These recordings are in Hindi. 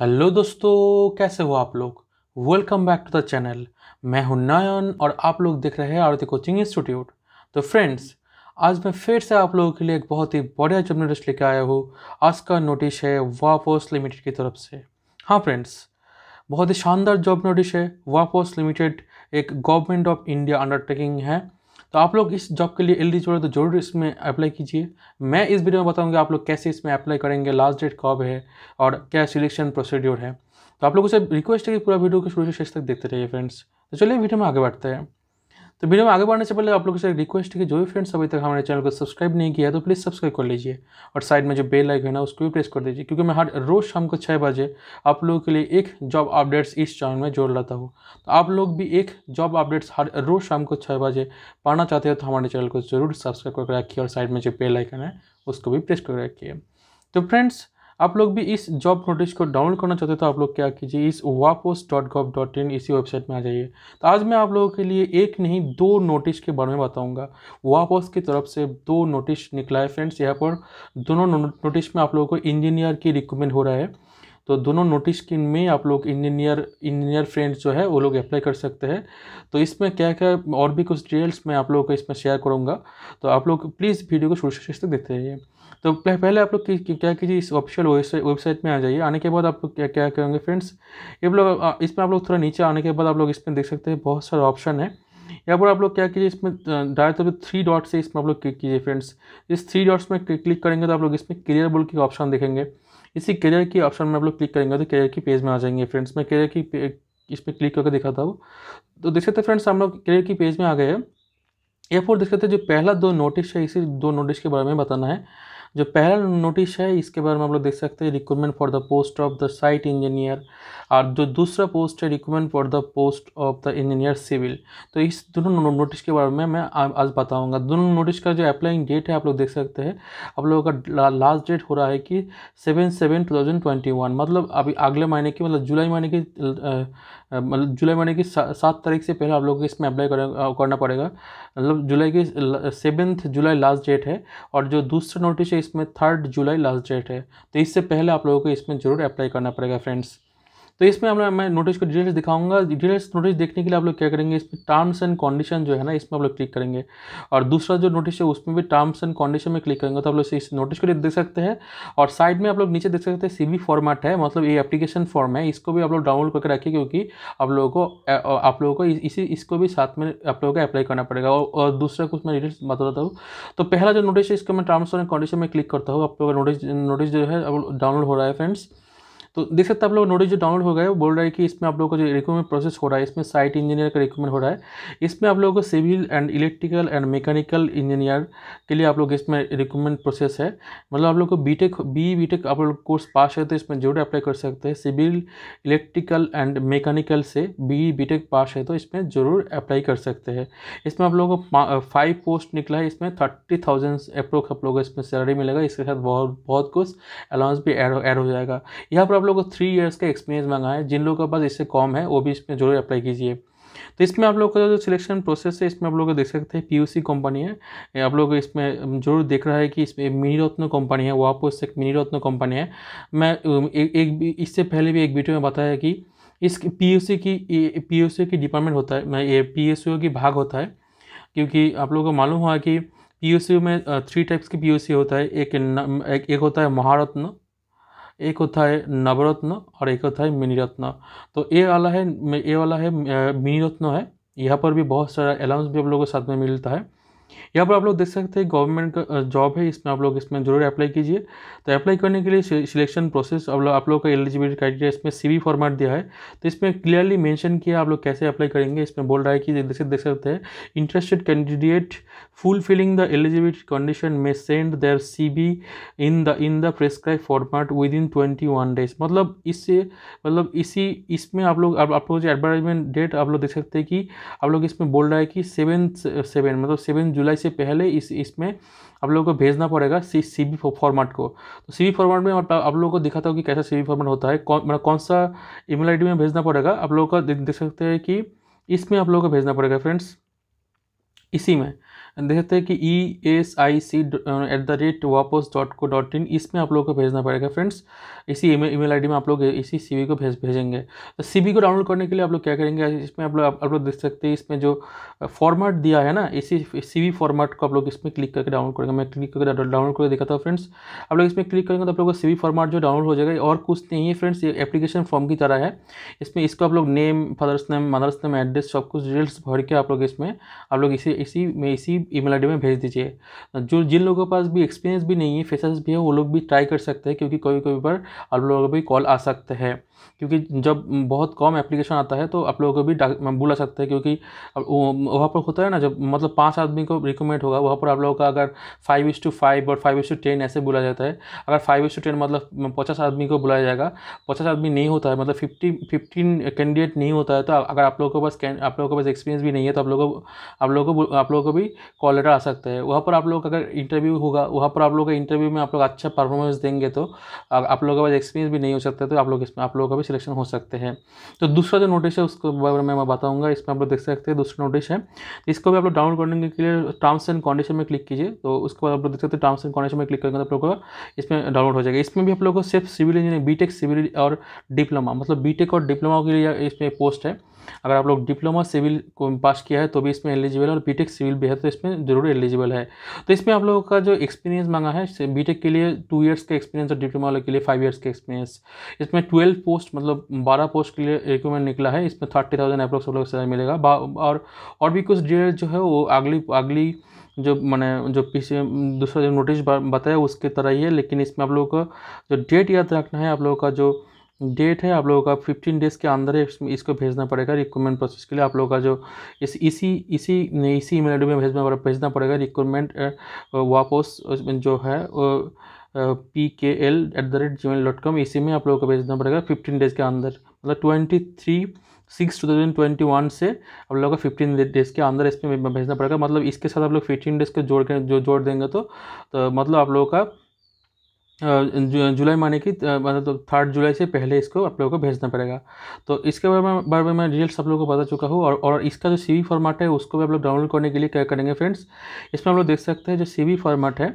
हेलो दोस्तों कैसे हो आप लोग welcome back to the channel मैं हूं नयन और आप लोग देख रहे हैं आरती कोचिंग इंस्टीट्यूट तो फ्रेंड्स आज मैं फिर से आप लोगों के लिए एक बहुत ही बढ़िया जर्नलिस्ट लेके आया हूँ आज का नोटिस है वापोस लिमिटेड की तरफ से हाँ फ्रेंड्स बहुत ही शानदार जॉब नोटिस है वापोस लिमिटेड एक गवर्नमेंट ऑफ इंडिया अंडरटेकिंग है तो आप लोग इस जॉब के लिए एलिजिबल हो तो जरूर इसमें अप्लाई कीजिए मैं इस वीडियो में बताऊंगा आप लोग कैसे इसमें अप्लाई करेंगे लास्ट डेट कब है और क्या सिलेक्शन प्रोसीड्योर है तो आप लोगों से रिक्वेस्ट है कि पूरा वीडियो को शुरू से शेष तक देखते रहिए फ्रेंड्स तो चलिए वीडियो में आगे बढ़ते हैं तो वीडियो में आगे बढ़ने से पहले आप लोगों से रिक्वेस्ट है कि जो भी फ्रेंड्स अभी तक हमारे चैनल को सब्सक्राइब नहीं किया तो प्लीज़ सब्सक्राइब कर लीजिए और साइड में जो बेल आइकन है ना उसको भी प्रेस कर दीजिए क्योंकि मैं हर रोज़ शाम को छः बजे आप लोगों के लिए एक जॉब अपडेट्स इस चैनल में जोड़ लाता हूँ तो आप लोग भी एक जॉब अपडेट्स हर रोज़ शाम को छः बजे पाना चाहते हो तो हमारे चैनल को जरूर सब्सक्राइब करके रखिए और साइड में जो बेल आइकन है उसको भी प्रेस करके रखिए तो फ्रेंड्स आप लोग भी इस जॉब नोटिस को डाउनलोड करना चाहते हो तो आप लोग क्या कीजिए इस वापोस डॉट गॉव डॉट इन इसी वेबसाइट में आ जाइए तो आज मैं आप लोगों के लिए एक नहीं दो नोटिस के बारे में बताऊँगा वापोस की तरफ से दो नोटिस निकला है फ्रेंड्स यहाँ पर दोनों नोटिस में आप लोगों को इंजीनियर की रिकमेंड हो रहा है तो दोनों नोटिस के में आप लोग इंजीनियर इंजीनियर फ्रेंड्स जो है वो लोग अप्लाई कर सकते हैं तो इसमें क्या क्या और भी कुछ डिटेल्स मैं आप लोगों को इसमें शेयर करूँगा तो आप लोग प्लीज़ वीडियो को शुरू से शेष तक देखते रहिए तो पहले आप लोग क्या कीजिए इस ऑफिशियल वेबसाइट में आ जाइए आने के बाद आप लोग क्या क्या करेंगे फ्रेंड्स ये लोग इसमें आप लोग थोड़ा नीचे आने के बाद आप लोग इसमें देख सकते हैं बहुत सारे ऑप्शन है यहाँ पर आप लोग क्या कीजिए इसमें डायरेक्ट तो पर थ्री डॉट्स से इसमें आप लोग क्लिक कीजिए फ्रेंड्स इस थ्री डॉट्स में क्लिक करेंगे तो आप लोग इसमें करियर बोल के ऑप्शन देखेंगे इसी करियर की ऑप्शन में आप लोग क्लिक करेंगे तो करियर की पेज में आ जाएंगे फ्रेंड्स मैं करियर की इसमें क्लिक करके दिखाता हूँ तो देख सकते फ्रेंड्स हम लोग करियर की पेज में आ गए हैं या फिर देख सकते हैं जो पहला दो नोटिस है इसी दो नोटिस के बारे में बताना है जो पहला नोटिस है इसके बारे में आप लोग देख सकते हैं recruitment for the post of the site engineer और जो दूसरा पोस्ट है recruitment for the post of the engineer civil तो इस दोनों नोटिस के बारे में मैं आज बताऊंगा दोनों नोटिस का जो अप्लाइंग डेट है आप लोग देख सकते हैं आप लोगों का लास्ट डेट हो रहा है कि seven seven two thousand twenty one मतलब अभी अगले महीने की मतलब जुलाई महीने की मतलब जुलाई महीने की सात तारीख से पहले आप लोगों को इसमें अप्लाई करना पड़ेगा मतलब जुलाई की सेवेंथ जुलाई लास्ट डेट है और जो दूसरा नोटिस है इसमें थर्ड जुलाई लास्ट डेट है तो इससे पहले आप लोगों को इसमें ज़रूर अप्लाई करना पड़ेगा फ्रेंड्स तो इसमें हम मैं नोटिस को डिटेल्स दिखाऊंगा डिटेल्स नोटिस देखने के लिए आप लोग क्या करेंगे इसमें टर्म्स एंड कंडीशन जो है ना इसमें आप लोग क्लिक करेंगे और दूसरा जो नोटिस है उसमें भी टर्म्स एंड कंडीशन में क्लिक करेंगे तो आप लोग इस नोटिस को देख सकते हैं और साइड में आप लोग नीचे देख सकते हैं सी फॉर्मेट है मतलब ये एप्लीकेशन फॉर्म है इसको भी आप लोग डाउनलोड करके रखिए क्योंकि आप लोगों को आप लोगों को इसी इसको भी साथ में आप लोगों को अप्लाई करना पड़ेगा और दूसरा कुछ मैं डिटेल्स बताता हूँ तो पहला जो नोटिस है इसको मैं टर्म्स एंड कंडीशन में क्लिक करता हूँ आप लोगों का नोटिस नोटिस जो है डाउनलोड हो रहा है फ्रेंड्स तो देख सकते आप लोग नोटिस जो डाउनलोड हो गया है वो बोल रहा है कि इसमें आप लोगों का जो रिक्रूटमेंट प्रोसेस हो रहा है इसमें साइट इंजीनियर का रिक्रूटमेंट हो रहा है इसमें आप लोगों को civil and electrical and mechanical engineer के लिए आप लोग इसमें रिक्रूटमेंट प्रोसेस है मतलब आप लोग को B tech B B tech आप लोग कोर्स पास है तो इसमें जरूर अप्लाई कर सकते हैं सिविल इलेक्ट्रिकल एंड मैकेनिकल से बी बी टेक पास है तो इसमें ज़रूर अप्लाई कर सकते हैं इसमें आप लोगों को फाइव पोस्ट निकला है इसमें थर्टी थाउजेंड अप्रोक्स आप लोगों को इसमें सैलरी मिलेगा इसके साथ बहुत बहुत कुछ अलाउंस भी एड हो जाएगा यहाँ पर आप लोगों को थ्री ईयर्स का एक्सपीरियंस मांगा है जिन लोगों के पास इससे कम है वो भी इसमें जरूर अप्लाई कीजिए तो इसमें आप लोग का जो सिलेक्शन प्रोसेस है इसमें आप लोग देख सकते हैं पीयूसी कंपनी है आप लोग इसमें जरूर देख रहा है कि इसमें मिनी रत्न कंपनी है वापस एक मिनी रत्न कंपनी है मैं एक, एक इससे पहले भी एक वीडियो में बताया कि इस पीयूसी की पीयूसी की डिपार्टमेंट होता है मैं ये पीएसयू की भाग होता है क्योंकि आप लोगों को मालूम हुआ कि पीयूसी में थ्री टाइप्स की सी होता है एक, एक होता है महारत्न एक होता है नवरत्न और एक होता है मिनीरत्न तो ये वाला है ये वाला है मिनीरत्न है यहाँ पर भी बहुत सारा अलाउंस भी आप लोगों को साथ में मिलता है यहाँ पर आप लोग देख सकते हैं गवर्नमेंट का जॉब है इसमें आप लोग इसमें ज़रूर अप्लाई कीजिए तो अप्लाई करने के लिए सिलेक्शन प्रोसेस आप लोग आप लोग का एलिजिबिलिटी क्राइटेरिया इसमें सीवी फॉर्मेट दिया है तो इसमें क्लियरली मेंशन किया आप लोग कैसे अप्लाई करेंगे इसमें बोल रहा है कि जैसे देख सकते हैं interested candidate fulfilling the eligibility condition may send their C in the in the prescribe format within twenty one days मतलब इससे मतलब इसी इसमें आप लोग आप, आप लोग जो एडवर्टाइजमेंट डेट आप लोग देख सकते हैं कि आप लोग इसमें बोल रहा है कि सेवन सेवन मतलब सेवन जुलाई से पहले इस इसमें आप लोगों को भेजना पड़ेगा सी सी बी फॉर्मेट को तो सी बी फॉर्मेट में आप लोगों को दिखाता हूँ कि कैसा सी बी फॉर्मेट होता है कौन मतलब कौन सा ईमेल आईडी में भेजना पड़ेगा आप लोगों का देख सकते हैं कि इसमें आप लोगों को भेजना पड़ेगा फ्रेंड्स इसी में देखते हैं कि E S I C at the rate वापस डॉट को डॉट इन इसमें आप लोगों को भेजना पड़ेगा फ्रेंड्स इसी ईमेल आईडी में आप लोग इसी सी को भेज भेजेंगे तो सी को डाउनलोड करने के लिए आप लोग क्या करेंगे इसमें आप लोग आप लोग देख सकते हैं इसमें जो फॉर्मेट दिया है ना इसी सी फॉर्मेट को आप लोग इसमें क्लिक करके डाउनलोड करेंगे मैं क्लिक करके डाउनलोड करके दिखाता हूँ फ्रेंड्स आप लोग इसमें क्लिक करेंगे तो आप लोग का सी फॉर्मेट जो डाउनलोड हो जाएगा और कुछ नहीं है फ्रेंड्स ये एप्लीकेशन फॉर्म की तरह है इसमें इसको आप लोग name father's name mother's name address सब कुछ डिटेल्स भर के आप लोग इसमें आप लोग इसी इसी में इसी ईमेल आईडी में भेज दीजिए जो जिन लोगों के पास भी एक्सपीरियंस भी नहीं है फेसेस भी है वो लोग भी ट्राई कर सकते हैं क्योंकि कभी कभी पर आप लोगों को भी कॉल आ सकते हैं क्योंकि जब बहुत कम एप्लीकेशन आता है तो आप लोगों को भी बुला सकते हैं क्योंकि वहाँ पर होता है ना जब मतलब पाँच आदमी को रिकमेंड होगा वहाँ पर आप लोगों का अगर फाइव इज टू फाइव और फाइव इज टू टेन ऐसे बुलाया जाता है अगर फाइव इज टू टेन मतलब पचास आदमी को बुलाया जाएगा पचास आदमी नहीं होता है मतलब फिफ्टी फिफ्टीन कैंडिडेट नहीं होता है तो अगर आप लोगों के पास आप लोगों के पास एक्सपीरियंस भी नहीं है तो आप लोगों आप लोगों को आप लोगों को भी कॉल लेटर आ सकता है वहाँ पर आप लोग अगर इंटरव्यू होगा वहाँ पर आप लोग का इंटरव्यू में आप लोग अच्छा परफॉर्मेंस देंगे तो आप लोगों के पास एक्सपीरियंस भी नहीं हो सकता तो आप लोग आप लोग लोगों का भी सिलेक्शन हो सकते हैं तो दूसरा जो नोटिस है उसके बारे में मैं बताऊंगा इसमें आप लोग देख सकते हैं दूसरा नोटिस है इसको भी आप लोग डाउनलोड करने के लिए टर्म्स एंड कंडीशन में क्लिक कीजिए तो उसके बाद आप लोग देख सकते हैं टर्म्स एंड कंडीशन में क्लिक करेंगे तो आप लोग का इसमें डाउनलोड हो जाएगा इसमें भी आप लोग को सिर्फ सिविल इंजीनियरिंग बी सिविल और डिप्लोमा मतलब बी और डिप्लोमा के लिए इसमें पोस्ट है अगर आप लोग डिप्लोमा सिविल को पास किया है तो भी इसमें एलिजिबल है और बीटेक सिविल भी है तो इसमें ज़रूर एलिजिबल है तो इसमें आप लोगों का जो एक्सपीरियंस मांगा है बीटेक के लिए टू ईयर्स का एक्सपीरियंस और डिप्लोमा वाले के लिए फाइव ईयर्स का एक्सपीरियंस इसमें ट्वेल्व पोस्ट मतलब बारह पोस्ट के लिए रिक्रूटमेंट निकला है इसमें थर्टी थाउजेंड अप्रोक्स लोग मिलेगा और और भी कुछ डेट जो है वो अगली अगली जो मैंने जो पीछे दूसरा जो नोटिस बताया उसकी तरह ही है लेकिन इसमें आप लोगों का जो डेट याद रखना है आप लोगों का जो डेट है आप लोगों का फिफ्टीन डेज़ के अंदर इसको भेजना पड़ेगा रिक्रूटमेंट प्रोसेस के लिए आप लोगों का जो इस इसी इसी इसी ईमेल आई में भेजना भेजना पड़ेगा रिक्रूटमेंट वापस जो है P K L at the rate G mail dot com इसी में आप लोगों को भेजना पड़ेगा फिफ्टीन डेज़ के अंदर मतलब twenty three six two thousand twenty one से आप लोगों का फिफ्टीन डेज़ के अंदर इसमें भेजना पड़ेगा मतलब इसके साथ आप लोग फिफ्टीन डेज़ का जोड़ के जो जोड़ देंगे तो, तो मतलब आप लोगों का जुलाई माने की मतलब थर्ड तो जुलाई से पहले इसको आप लोगों को भेजना पड़ेगा तो इसके बारे में बारे में मैं रिजल्ट आप लोगों को बता चुका हूँ और और इसका जो सी फॉर्मेट है उसको भी आप लोग डाउनलोड करने के लिए क्या करेंगे फ्रेंड्स इसमें आप लोग देख सकते हैं जो सी फॉर्मेट है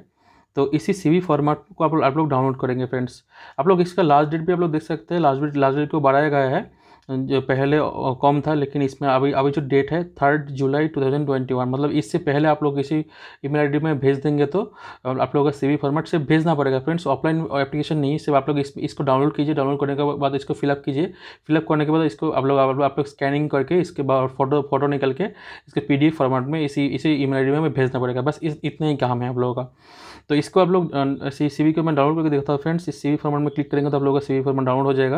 तो इसी सी फॉर्मेट को आप लोग आप लोग डाउनलोड करेंगे फ्रेंड्स आप लोग इसका लास्ट डेट भी आप लोग देख सकते हैं लास्ट डेट लास्ट डेट को बढ़ाया गया है जो पहले कम था लेकिन इसमें अभी अभी जो डेट है थर्ड जुलाई 2021 मतलब इससे पहले आप लोग किसी ईमेल आईडी में भेज देंगे तो आप लोगों का सीवी फॉर्मेट से भेजना पड़ेगा फ्रेंड्स ऑफलाइन एप्लीकेशन नहीं सिर्फ आप लोग इस, इसको डाउनलोड कीजिए डाउनलोड करने के बाद इसको फिलअप कीजिए फिलअप करने के बाद इसको आप लोग आप लोग स्कैनिंग करके इसके बाद फोटो फोटो निकल के इसके पी फॉर्मेट में इसी इसी ई मेल में भेजना पड़ेगा बस इस इतना ही काम है आप लोगों का तो इसको आप लोग सी वी को मैं डाउनलोड करके देखता हूँ फ्रेंड्स इस सी फॉर्मेट में क्लिक करेंगे तो आप लोगों का सी फॉर्मेट डाउनलोड हो जाएगा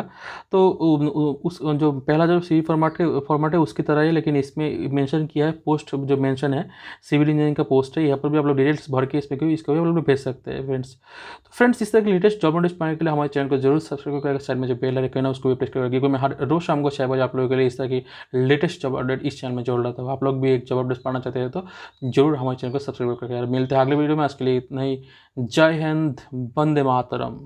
तो उस जो पहला जो सी फॉर्मेट के फॉर्मेट है उसकी तरह ही लेकिन इसमें मेंशन किया है पोस्ट जो मेंशन है सिविल इंजीनियरिंग का पोस्ट है यहाँ पर भी आप लोग डिटेल्स भर के इसमें क्योंकि इसको भी आप लोग भेज सकते हैं फ्रेंड्स तो फ्रेंड्स इस तरह के लेटेस्ट जॉब नोटिस पाने के लिए हमारे चैनल को जरूर सब्सक्राइब करेगा साइड में जो पहले आइकन है उसको भी प्रेस करेगा क्योंकि मैं हर रोज शाम को छः बजे आप लोगों के लिए इस तरह की लेटेस्ट जॉब अपडेट इस चैनल में जोड़ रहा था आप लोग भी एक जॉब अपडेट पाना चाहते हैं तो जरूर हमारे चैनल को सब्सक्राइब करके मिलते हैं अगले वीडियो में आज के लिए इतना ही जय हिंद बंदे मातरम